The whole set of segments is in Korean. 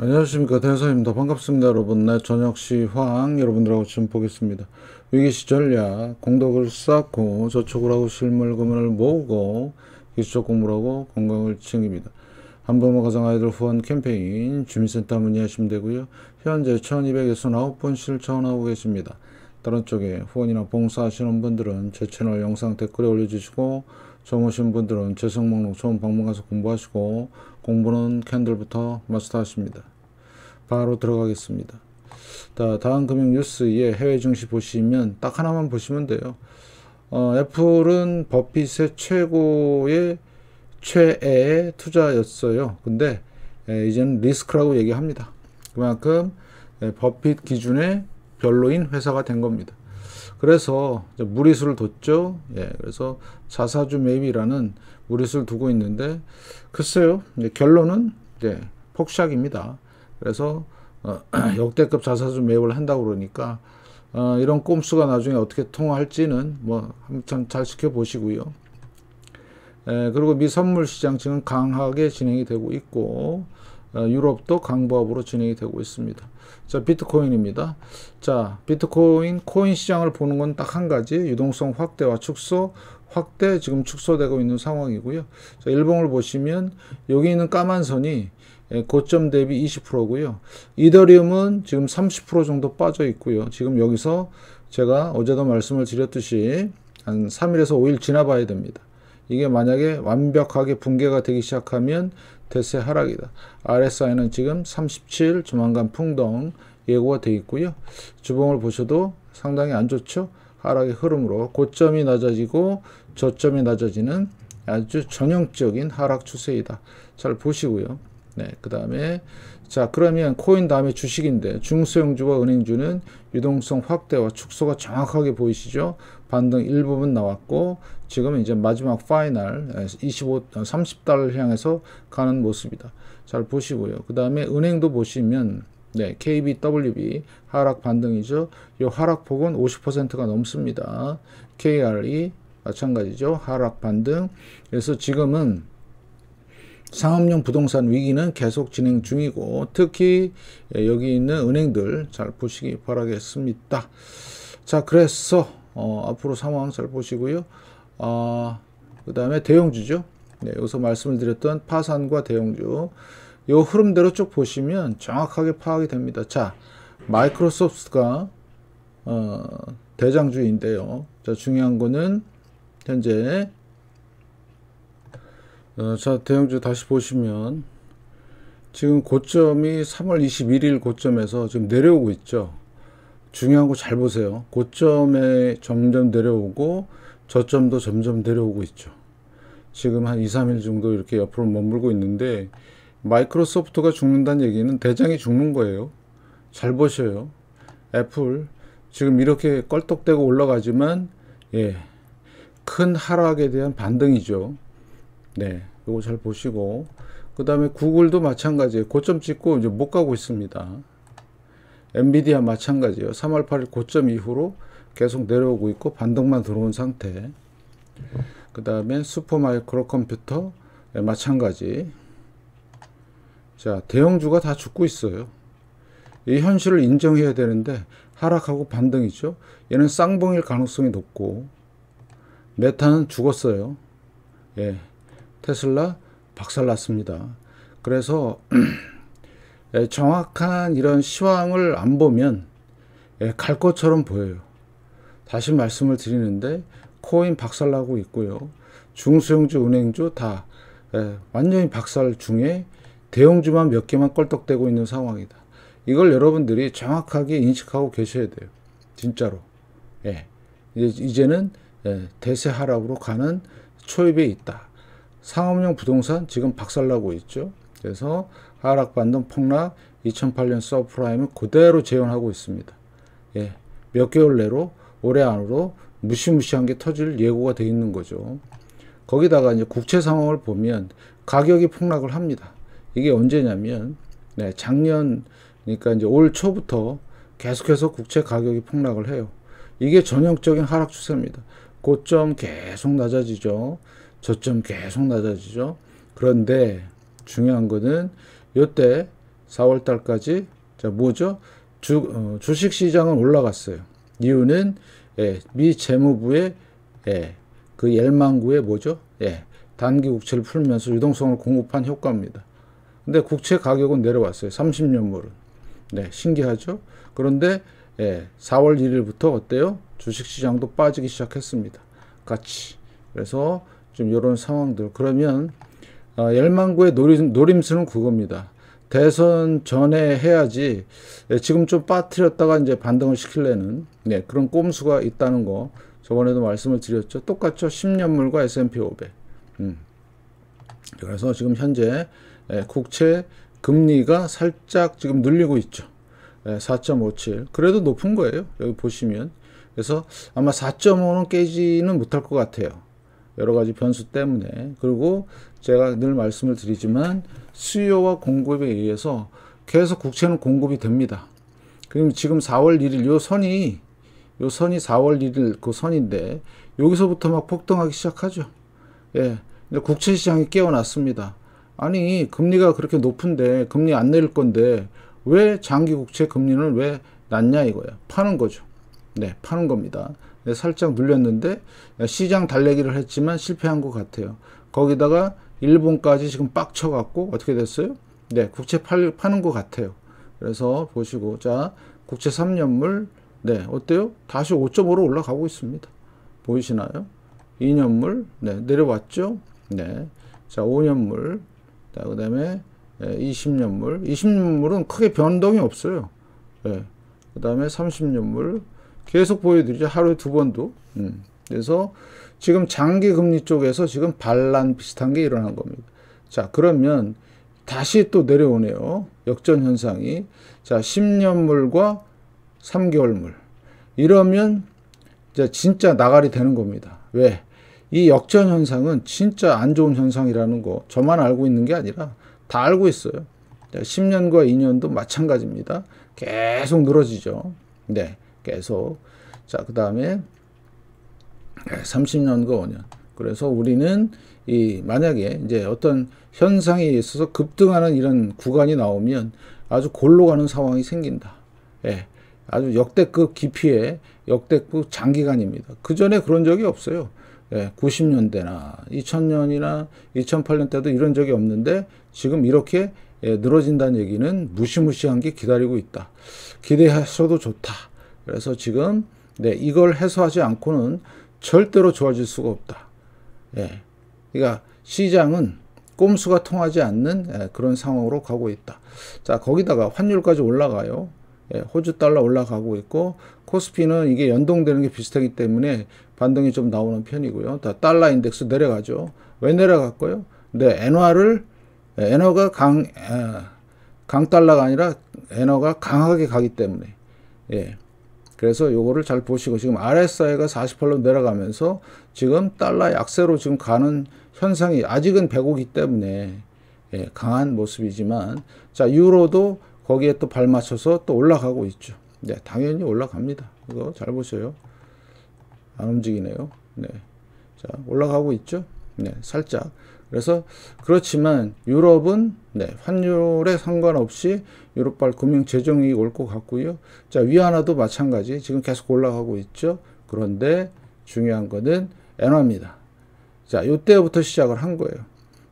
안녕하십니까 대사입니다 반갑습니다 여러분 내 네, 저녁 시황 여러분들하고 지금 보겠습니다 위기시 절략 공덕을 쌓고 저축을 하고 실물금을 모으고 기초 공부를 하고 건강을 챙깁니다 한부모가정 아이들 후원 캠페인 주민센터 문의하시면 되고요 현재 1 2 0 0에서9분 실천하고 계십니다 다른 쪽에 후원이나 봉사하시는 분들은 제 채널 영상 댓글에 올려주시고 좋으신 분들은 재성 목록 처음 방문가서 공부하시고 공부는 캔들부터 마스터하십니다. 바로 들어가겠습니다. 자, 다음 금융 뉴스에 해외 증시 보시면 딱 하나만 보시면 돼요. 어, 애플은 버핏의 최고의 최애의 투자였어요. 근데 에, 예, 이제는 리스크라고 얘기합니다. 그만큼 에, 예, 버핏 기준에 별로인 회사가 된 겁니다. 그래서 무리수를 뒀죠. 예, 그래서 자사주 매입이라는 무리수를 두고 있는데 글쎄요. 결론은 이제 폭샥입니다. 그래서 어, 역대급 자사주 매입을 한다고 그러니까 어, 이런 꼼수가 나중에 어떻게 통화할지는 뭐 한참 잘 지켜보시고요. 에, 그리고 미 선물 시장 지금 강하게 진행이 되고 있고 어, 유럽도 강보합으로 진행이 되고 있습니다. 자, 비트코인입니다. 자, 비트코인 코인 시장을 보는 건 딱 한 가지 유동성 확대와 축소 확대 지금 축소되고 있는 상황이고요. 자, 일봉을 보시면 여기 있는 까만 선이 예, 고점 대비 20%고요. 이더리움은 지금 30% 정도 빠져 있고요. 지금 여기서 제가 어제도 말씀을 드렸듯이 한 3일에서 5일 지나봐야 됩니다. 이게 만약에 완벽하게 붕괴가 되기 시작하면 대세 하락이다. RSI는 지금 37 조만간 풍덩 예고가 되어 있고요. 주봉을 보셔도 상당히 안 좋죠. 하락의 흐름으로 고점이 낮아지고 저점이 낮아지는 아주 전형적인 하락 추세이다. 잘 보시고요. 네, 그 다음에 자 그러면 코인 다음에 주식인데 중소형주와 은행주는 유동성 확대와 축소가 정확하게 보이시죠? 반등 일부분 나왔고 지금은 이제 마지막 파이널 25 예, 30달러 어, 향해서 가는 모습이다. 잘 보시고요. 그 다음에 은행도 보시면 네, KBWB 하락 반등이죠. 이 하락폭은 50%가 넘습니다. KRE 마찬가지죠. 하락 반등. 그래서 지금은 상업용 부동산 위기는 계속 진행 중이고 특히 예, 여기 있는 은행들 잘 보시기 바라겠습니다. 자, 그래서 어, 앞으로 상황 잘 보시고요. 아, 그 다음에 대형주죠. 네, 여기서 말씀을 드렸던 파산과 대형주. 요 흐름대로 쭉 보시면 정확하게 파악이 됩니다. 자, 마이크로소프트가 어, 대장주인데요. 자, 중요한 거는 현재 어, 자, 대형주 다시 보시면 지금 고점이 3월 21일 고점에서 지금 내려오고 있죠. 중요한 거 잘 보세요. 고점에 점점 내려오고 저점도 점점 내려오고 있죠. 지금 한 2, 3일 정도 이렇게 옆으로 머물고 있는데 마이크로소프트가 죽는다는 얘기는 대장이 죽는 거예요. 잘 보셔요. 애플 지금 이렇게 껄떡대고 올라가지만 예, 큰 하락에 대한 반등이죠. 네, 이거 잘 보시고 그 다음에 구글도 마찬가지예요. 고점 찍고 이제 못 가고 있습니다. 엔비디아 마찬가지예요. 3월 8일 고점 이후로 계속 내려오고 있고 반등만 들어온 상태. 그 다음에 슈퍼마이크로 컴퓨터 예, 마찬가지. 자 대형주가 다 죽고 있어요. 이 현실을 인정해야 되는데 하락하고 반등이죠. 얘는 쌍봉일 가능성이 높고 메타는 죽었어요. 예, 테슬라 박살났습니다. 그래서 예, 정확한 이런 시황을 안 보면 예, 갈 것처럼 보여요. 다시 말씀을 드리는데 코인 박살나고 있고요. 중소형주, 은행주 다 예, 완전히 박살 중에 대형주만 몇 개만 껄떡대고 있는 상황이다. 이걸 여러분들이 정확하게 인식하고 계셔야 돼요. 진짜로. 예. 이제는 대세 하락으로 가는 초입에 있다. 상업용 부동산 지금 박살나고 있죠. 그래서 하락반등 폭락 2008년 서프라임을 그대로 재현하고 있습니다. 예, 몇 개월 내로 올해 안으로 무시무시한 게 터질 예고가 돼 있는 거죠. 거기다가 이제 국채 상황을 보면 가격이 폭락을 합니다. 이게 언제냐면 네, 작년 그러니까 이제 올 초부터 계속해서 국채 가격이 폭락을 해요. 이게 전형적인 하락 추세입니다. 고점 계속 낮아지죠. 저점 계속 낮아지죠. 그런데 중요한 거는 요때 4월 달까지 자 뭐죠? 주, 어, 주식 시장은 올라갔어요. 이유는 예, 미 재무부의 예, 그 옐망구의 뭐죠? 예, 단기 국채를 풀면서 유동성을 공급한 효과입니다. 근데 국채 가격은 내려왔어요. 30년물은. 네, 신기하죠? 그런데 예, 4월 1일부터 어때요? 주식시장도 빠지기 시작했습니다. 같이. 그래서 좀 이런 상황들. 그러면 어, 열망구의 노림, 노림수는 그겁니다. 대선 전에 해야지 예, 지금 좀 빠뜨렸다가 이제 반등을 시킬래는 예, 그런 꼼수가 있다는 거 저번에도 말씀을 드렸죠. 똑같죠. 10년물과 S&P 500. 음. 그래서 지금 현재 예, 국채 금리가 살짝 지금 늘리고 있죠. 4.57. 예, 그래도 높은 거예요. 여기 보시면. 그래서 아마 4.5는 깨지는 못할 것 같아요. 여러 가지 변수 때문에 그리고 제가 늘 말씀을 드리지만 수요와 공급에 의해서 계속 국채는 공급이 됩니다. 그럼 지금 4월 1일 요 선이 요 선이 4월 1일 그 선인데 여기서부터 막 폭등하기 시작하죠. 예. 국채 시장이 깨어났습니다. 아니, 금리가 그렇게 높은데 금리 안 내릴 건데 왜 장기 국채 금리는 왜 낮냐 이거야. 파는 거죠. 네, 파는 겁니다. 네, 살짝 눌렸는데 시장 달래기를 했지만 실패한 것 같아요. 거기다가 일본까지 지금 빡쳐갖고 어떻게 됐어요? 네, 국채 팔, 파는 것 같아요. 그래서 보시고 자 국채 3년물 네 어때요? 다시 5.5로 올라가고 있습니다. 보이시나요? 2년물 네 내려왔죠? 네. 자 5년물 자, 그 다음에 20년물 예, 20년물은 크게 변동이 없어요. 네. 예, 그 다음에 30년물 계속 보여드리죠. 하루에 두 번도. 음. 그래서 지금 장기 금리 쪽에서 지금 반란 비슷한 게 일어난 겁니다. 자, 그러면 다시 또 내려오네요. 역전 현상이. 자, 10년물과 3개월물. 이러면 진짜 나갈이 되는 겁니다. 왜? 이 역전 현상은 진짜 안 좋은 현상이라는 거 저만 알고 있는 게 아니라 다 알고 있어요. 10년과 2년도 마찬가지입니다. 계속 늘어지죠. 네. 계속. 자, 그 다음에 30년과 예, 5년. 그래서 우리는 이 만약에 이제 어떤 현상에 있어서 급등하는 이런 구간이 나오면 아주 골로 가는 상황이 생긴다. 예. 아주 역대급 깊이의 역대급 장기간입니다. 그 전에 그런 적이 없어요. 예, 90년대나 2000년이나 2008년 때도 이런 적이 없는데 지금 이렇게 예, 늘어진다는 얘기는 무시무시한 게 기다리고 있다. 기대하셔도 좋다. 그래서 지금 네, 이걸 해소하지 않고는 절대로 좋아질 수가 없다. 예. 그러니까 시장은 꼼수가 통하지 않는 예, 그런 상황으로 가고 있다. 자, 거기다가 환율까지 올라가요. 예, 호주 달러 올라가고 있고 코스피는 이게 연동되는 게 비슷하기 때문에 반등이 좀 나오는 편이고요. 다 달러 인덱스 내려가죠. 왜 내려갔고요? 네, 엔화를 예, 엔화가 강 에, 아, 강달러가 아니라 엔화가 강하게 가기 때문에 예. 그래서 요거를 잘 보시고 지금 RSI가 48로 내려가면서 지금 달러 약세로 지금 가는 현상이 아직은 배고기 때문에 예, 강한 모습이지만 자 유로도 거기에 또 발맞춰서 또 올라가고 있죠. 네, 당연히 올라갑니다. 이거 잘 보세요. 안 움직이네요. 네. 자, 올라가고 있죠? 네, 살짝. 그래서 그렇지만 유럽은 네, 환율에 상관없이 유럽발 금융 재정이 올 것 같고요. 자, 위안화도 마찬가지 지금 계속 올라가고 있죠. 그런데 중요한 거는 엔화입니다. 자, 이때부터 시작을 한 거예요.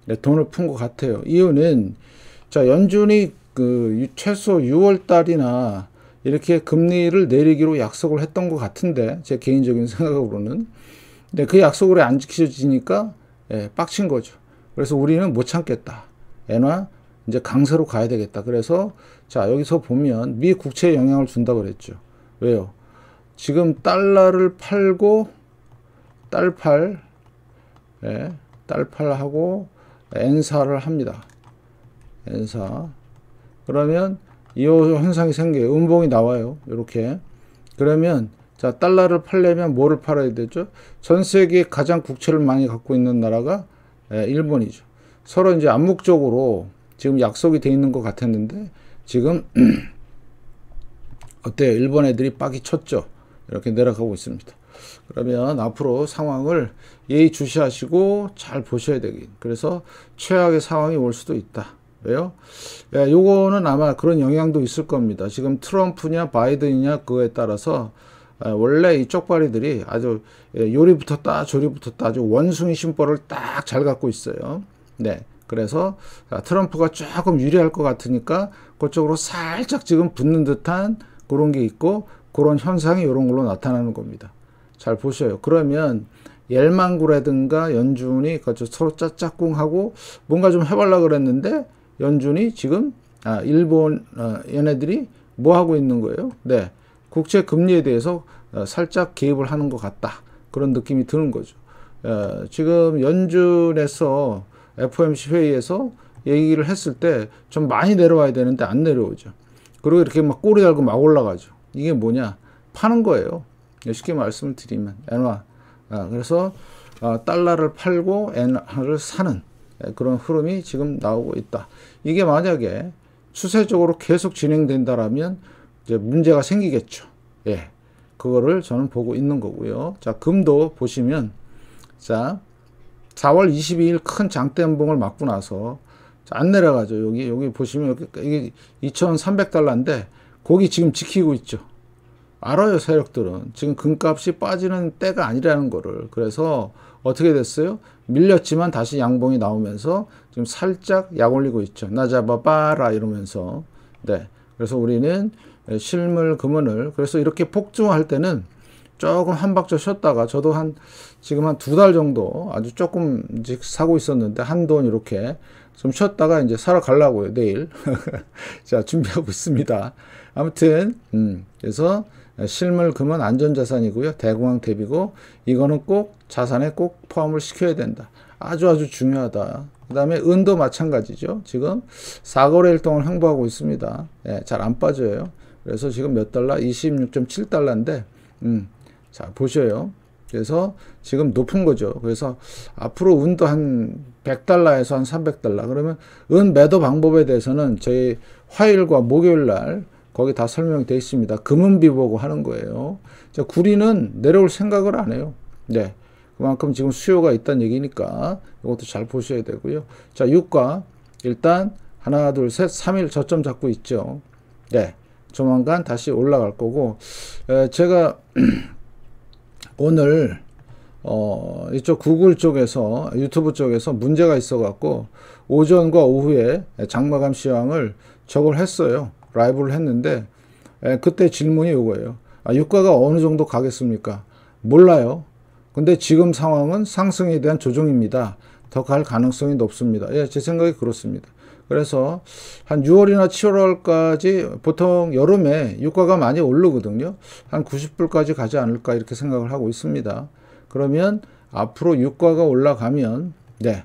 네, 돈을 푼 것 같아요. 이유는 자, 연준이 그 최소 6월 달이나 이렇게 금리를 내리기로 약속을 했던 것 같은데 제 개인적인 생각으로는 네, 그 약속을 안 지켜지니까 예, 빡친 거죠. 그래서 우리는 못 참겠다. 엔화 이제 강세로 가야 되겠다. 그래서 자 여기서 보면 미 국채에 영향을 준다 그랬죠. 왜요? 지금 달러를 팔고 달팔 예, 달팔하고 엔사를 합니다. 엔사 그러면 이 현상이 생겨요. 음봉이 나와요. 이렇게 그러면 자 달러를 팔려면 뭐를 팔아야 되죠? 전 세계 가장 국채를 많이 갖고 있는 나라가 예, 1번이죠. 서로 이제 암묵적으로 지금 약속이 돼 있는 것 같았는데 지금 어때요? 일본 애들이 빡이 쳤죠. 이렇게 내려가고 있습니다. 그러면 앞으로 상황을 예의주시하시고 잘 보셔야 되긴. 그래서 최악의 상황이 올 수도 있다. 왜요? 예, 요거는 아마 그런 영향도 있을 겁니다. 지금 트럼프냐 바이든이냐 그거에 따라서 어, 원래 이 쪽발이들이 아주 예, 요리 붙었다 조리 붙었다 아주 원숭이 심벌을 딱 잘 갖고 있어요 네 그래서 아, 트럼프가 조금 유리할 것 같으니까 그쪽으로 살짝 지금 붙는 듯한 그런 게 있고 그런 현상이 이런 걸로 나타나는 겁니다 잘 보셔요 그러면 옐망구라든가 연준이 서로 짝짝꿍하고 뭔가 좀 해보려고 그랬는데 연준이 지금 아, 일본 어, 얘네들이 뭐 하고 있는 거예요? 네, 국채 금리에 대해서 어, 살짝 개입을 하는 것 같다. 그런 느낌이 드는 거죠. 어, 지금 연준에서 FOMC 회의에서 얘기를 했을 때 좀 많이 내려와야 되는데 안 내려오죠. 그리고 이렇게 막 꼬리 달고 막 올라가죠. 이게 뭐냐? 파는 거예요. 쉽게 말씀을 드리면 엔화. 아, 그래서 아, 달러를 팔고 엔화를 사는 그런 흐름이 지금 나오고 있다. 이게 만약에 추세적으로 계속 진행된다라면 이제 문제가 생기겠죠. 예. 그거를 저는 보고 있는 거고요. 자, 금도 보시면 자, 4월 22일 큰 장대 연봉을 맞고 나서 자, 안 내려가죠. 여기 여기 보시면 이게 2,300달러인데 거기 지금 지키고 있죠. 알아요, 세력들은. 지금 금값이 빠지는 때가 아니라는 거를. 그래서 어떻게 됐어요? 밀렸지만 다시 양봉이 나오면서 지금 살짝 약 올리고 있죠. 나 잡아봐라 이러면서. 네. 그래서 우리는 실물 금원을 그래서 이렇게 폭증할 때는 조금 한 박자 쉬었다가 저도 한 지금 한 두 달 정도 아주 조금씩 사고 있었는데 한 돈 이렇게 좀 쉬었다가 이제 사러 갈라고요 내일 자 준비하고 있습니다 아무튼 음 그래서 실물 금은 안전자산이고요 대공황 대비고 이거는 꼭 자산에 꼭 포함을 시켜야 된다 아주 아주 중요하다. 그 다음에 은도 마찬가지죠. 지금 4거래일 동안 횡보하고 있습니다. 예, 잘 안 빠져요. 그래서 지금 몇 달러? 26.7달러인데, 음, 자, 보셔요. 그래서 지금 높은 거죠. 그래서 앞으로 은도 한 100달러에서 한 300달러. 그러면 은 매도 방법에 대해서는 저희 화요일과 목요일 날 거기 다 설명되어 있습니다. 금은 비보고 하는 거예요. 자, 구리는 내려올 생각을 안 해요. 네. 그만큼 지금 수요가 있다는 얘기니까 이것도 잘 보셔야 되고요. 자, 유가 일단 하나, 둘, 셋, 3일 저점 잡고 있죠. 네. 조만간 다시 올라갈 거고 에, 제가 오늘 어, 이쪽 구글 쪽에서 유튜브 쪽에서 문제가 있어 갖고 오전과 오후에 장마감 시황을 적을 했어요 라이브를 했는데 에, 그때 질문이 이거예요 아, 유가가 어느 정도 가겠습니까 몰라요 근데 지금 상황은 상승에 대한 조정입니다. 더 갈 가능성이 높습니다. 예, 제 생각이 그렇습니다. 그래서 한 6월이나 7월까지 보통 여름에 유가가 많이 오르거든요. 한 90불까지 가지 않을까 이렇게 생각을 하고 있습니다. 그러면 앞으로 유가가 올라가면 네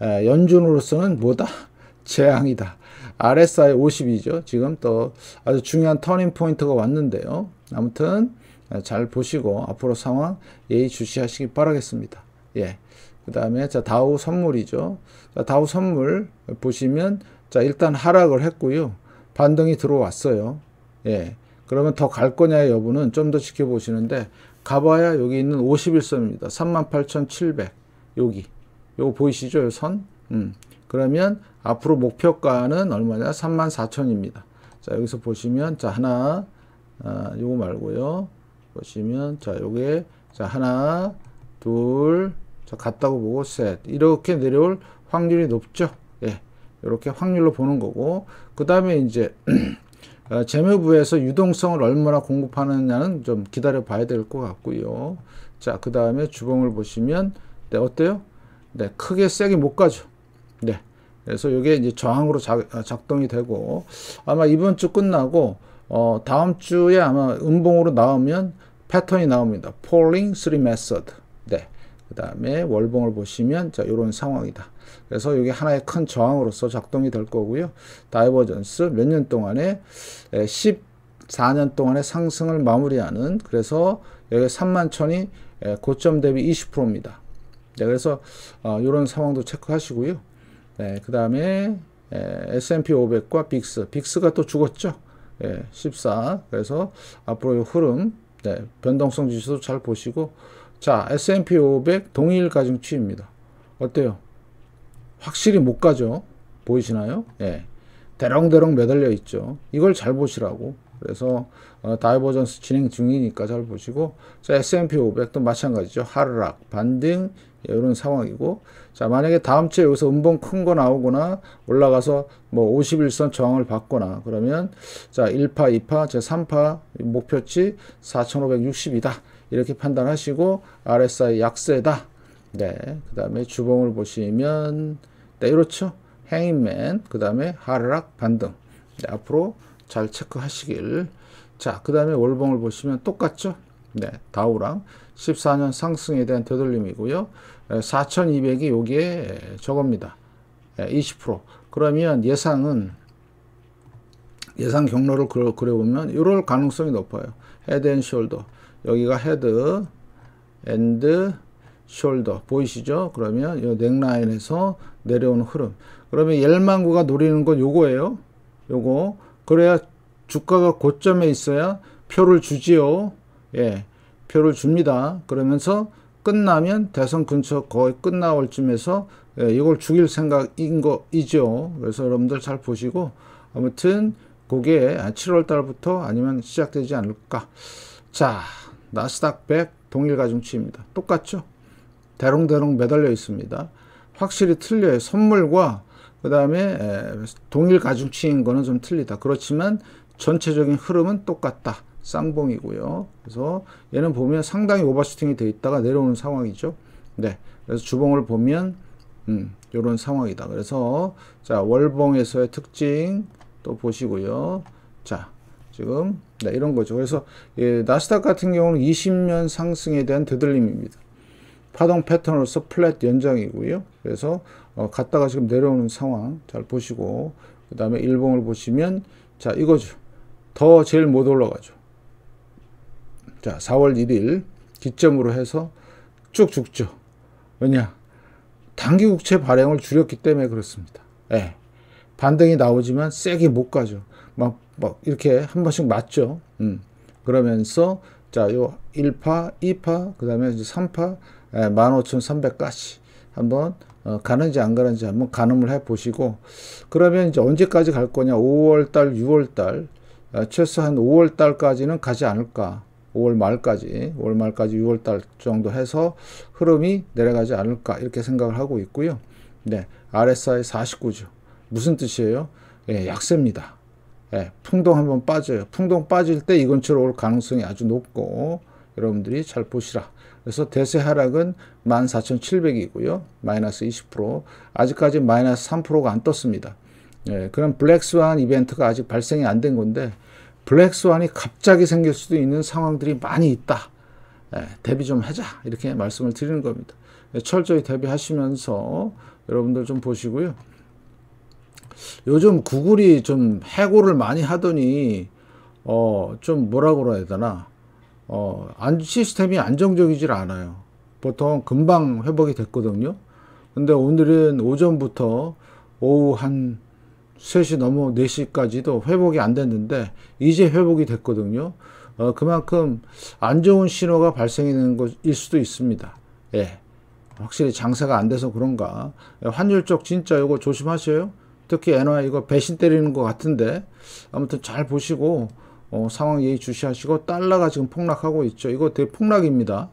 에, 연준으로서는 뭐다? 재앙이다. RSI 50이죠. 지금 또 아주 중요한 터닝 포인트가 왔는데요. 아무튼 어, 잘 보시고 앞으로 상황 예의주시하시기 바라겠습니다. 예. 그 다음에 자 다우 선물이죠. 자, 다우 선물 보시면 자 일단 하락을 했고요. 반등이 들어왔어요. 예. 그러면 더 갈 거냐의 여부는 좀 더 지켜보시는데 가봐야 여기 있는 51선입니다. 38,700 여기 요거 보이시죠? 요 선? 음. 그러면 앞으로 목표가는 얼마냐? 34,000입니다. 자 여기서 보시면 자 하나 아, 요거 말고요. 보시면 자 요게 자 하나 둘자 같다고 보고 셋 이렇게 내려올 확률이 높죠 예 이렇게 확률로 보는 거고 그 다음에 이제 어, 재무부에서 유동성을 얼마나 공급하느냐는 좀 기다려 봐야 될 것 같고요 자그 다음에 주봉을 보시면 네 어때요 네 크게 세게 못 가죠 네 그래서 이게 이제 저항으로 작, 어, 작동이 되고 아마 이번 주 끝나고 어, 다음 주에 아마 음봉으로 나오면 패턴이 나옵니다. 폴링 3 메서드. 네. 그 다음에 월봉을 보시면 자 이런 상황이다. 그래서 이게 하나의 큰 저항으로서 작동이 될 거고요. 다이버전스 몇 년 동안에 14년 동안의 상승을 마무리하는 그래서 여기 3만 천이 고점 대비 20%입니다. 네, 그래서 이런 어, 상황도 체크하시고요. 네, 그 다음에 S&P 500과 빅스, 빅스가 또 죽었죠. 예, 14. 그래서 앞으로의 흐름, 네, 변동성 지수도 잘 보시고, 자, S&P 500 동일 가중 치입니다 어때요? 확실히 못 가죠? 보이시나요? 예. 대롱대롱 매달려 있죠. 이걸 잘 보시라고. 그래서 어, 다이버전스 진행 중이니까 잘 보시고 자 S&P 500도 마찬가지죠 하락 반등 이런 예, 상황이고 자 만약에 다음 주에 여기서 음봉 큰 거 나오거나 올라가서 뭐 51선 저항을 받거나 그러면 자 1파 2파 제 3파 목표치 4560이다 이렇게 판단하시고 RSI 약세다 네 그 다음에 주봉을 보시면 네 이렇죠 행인맨 그 다음에 하락 반등 네, 앞으로 잘 체크하시길. 자, 그 다음에 월봉을 보시면 똑같죠? 네, 다우랑 14년 상승에 대한 되돌림이고요. 4,200이 여기에 저겁니다. 20%. 그러면 예상은 예상 경로를 그려, 보면 이럴 가능성이 높아요. 헤드 앤 숄더. 여기가 헤드 앤드 숄더. 보이시죠? 그러면 이 넥라인에서 내려오는 흐름. 그러면 옐망구가 노리는 건 요거예요. 요거 그래야 주가가 고점에 있어야 표를 주지요. 예, 표를 줍니다. 그러면서 끝나면 대선 근처 거의 끝나올 쯤에서 예, 이걸 죽일 생각인 거이죠. 그래서 여러분들 잘 보시고 아무튼 그게 7월 달부터 아니면 시작되지 않을까. 자, 나스닥 100 동일 가중치입니다. 똑같죠? 대롱대롱 매달려 있습니다. 확실히 틀려요. 선물과 그 다음에 동일 가중치인 거는 좀 틀리다. 그렇지만 전체적인 흐름은 똑같다. 쌍봉이고요. 그래서 얘는 보면 상당히 오버슈팅이 되어 있다가 내려오는 상황이죠. 네. 그래서 주봉을 보면 음, 요런 상황이다. 그래서 자, 월봉에서의 특징 또 보시고요. 자, 지금 네, 이런 거죠. 그래서 예, 나스닥 같은 경우는 20년 상승에 대한 되돌림입니다. 파동 패턴으로서 플랫 연장이고요. 그래서 어, 갔다가 지금 내려오는 상황 잘 보시고 그 다음에 일봉을 보시면 자 이거죠. 더 제일 못 올라가죠. 자 4월 1일 기점으로 해서 쭉 죽죠. 왜냐 단기국채 발행을 줄였기 때문에 그렇습니다. 예. 반등이 나오지만 세게 못 가죠. 막, 막 이렇게 한 번씩 맞죠. 음. 그러면서 자요 1파, 2파, 그 다음에 이제 3파, 15,300까지 예, 한번 어, 가는지 안 가는지 한번 가늠을 해 보시고 그러면 이제 언제까지 갈 거냐 5월달 6월달 어, 아, 최소 한 5월달까지는 가지 않을까 5월 말까지 5월 말까지 6월달 정도 해서 흐름이 내려가지 않을까 이렇게 생각을 하고 있고요 네 RSI 49죠 무슨 뜻이에요 예, 약세입니다 예, 풍동 한번 빠져요 풍동 빠질 때 이 근처로 올 가능성이 아주 높고 여러분들이 잘 보시라 그래서 대세 하락은 14,700이고요. 마이너스 20%. 아직까지 마이너스 3%가 안 떴습니다. 예, 그럼 블랙스완 이벤트가 아직 발생이 안 된 건데 블랙스완이 갑자기 생길 수도 있는 상황들이 많이 있다. 예, 대비 좀 하자. 이렇게 말씀을 드리는 겁니다. 예, 철저히 대비하시면서 여러분들 좀 보시고요. 요즘 구글이 좀 해고를 많이 하더니 어, 좀 뭐라고 그래야 되나? 어, 안, 시스템이 안정적이질 않아요. 보통 금방 회복이 됐거든요. 근데 오늘은 오전부터 오후 한 3시 넘어 4시까지도 회복이 안 됐는데 이제 회복이 됐거든요. 어, 그만큼 안 좋은 신호가 발생하는 것일 수도 있습니다. 예. 확실히 장사가 안 돼서 그런가. 예, 환율 쪽 진짜 이거 조심하세요. 특히 NY 이거 배신 때리는 것 같은데 아무튼 잘 보시고 어, 상황 예의 주시하시고 달러가 지금 폭락하고 있죠. 이거 되 폭락입니다.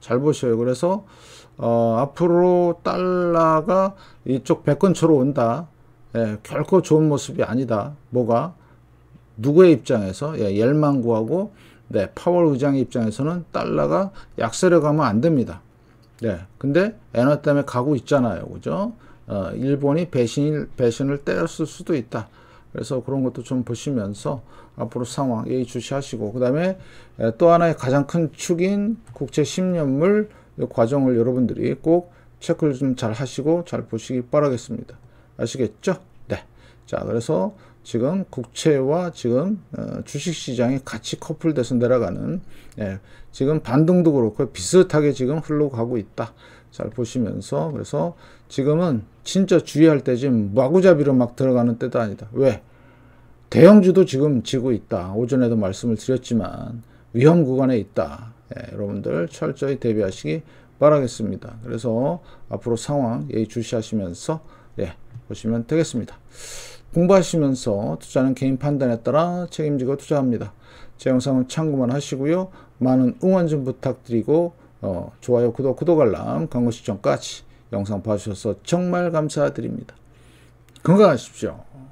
잘 보셔요. 그래서 어, 앞으로 달러가 이쪽 100로 온다. 예, 결코 좋은 모습이 아니다. 뭐가 누구의 입장에서 예, 옐만구하고 네, 파월 의장의 입장에서는 달러가 약세를 가면 안 됩니다. 네, 근데 엔화 때문에 가고 있잖아요. 그죠? 어, 일본이 배신 배신을 때렸을 수도 있다. 그래서 그런 것도 좀 보시면서 앞으로 상황 예의 주시하시고 그 다음에 또 하나의 가장 큰 축인 국제 10년물 과정을 여러분들이 꼭 체크를 좀 잘 하시고 잘 보시기 바라겠습니다. 아시겠죠? 네. 자 그래서 지금 국채와 지금 어, 주식시장이 같이 커플돼서 내려가는 예, 지금 반등도 그렇고 비슷하게 지금 흘러가고 있다. 잘 보시면서 그래서 지금은 진짜 주의할 때지 마구잡이로 막 들어가는 때도 아니다. 왜? 대형주도 지금 지고 있다. 오전에도 말씀을 드렸지만 위험 구간에 있다. 예, 여러분들 철저히 대비하시기 바라겠습니다. 그래서 앞으로 상황 예의주시하시면서 예, 보시면 되겠습니다. 공부하시면서 투자는 개인 판단에 따라 책임지고 투자합니다. 제 영상은 참고만 하시고요. 많은 응원 좀 부탁드리고 어, 좋아요, 구독, 구독 알람, 광고 시청까지 영상 봐주셔서 정말 감사드립니다. 건강하십시오.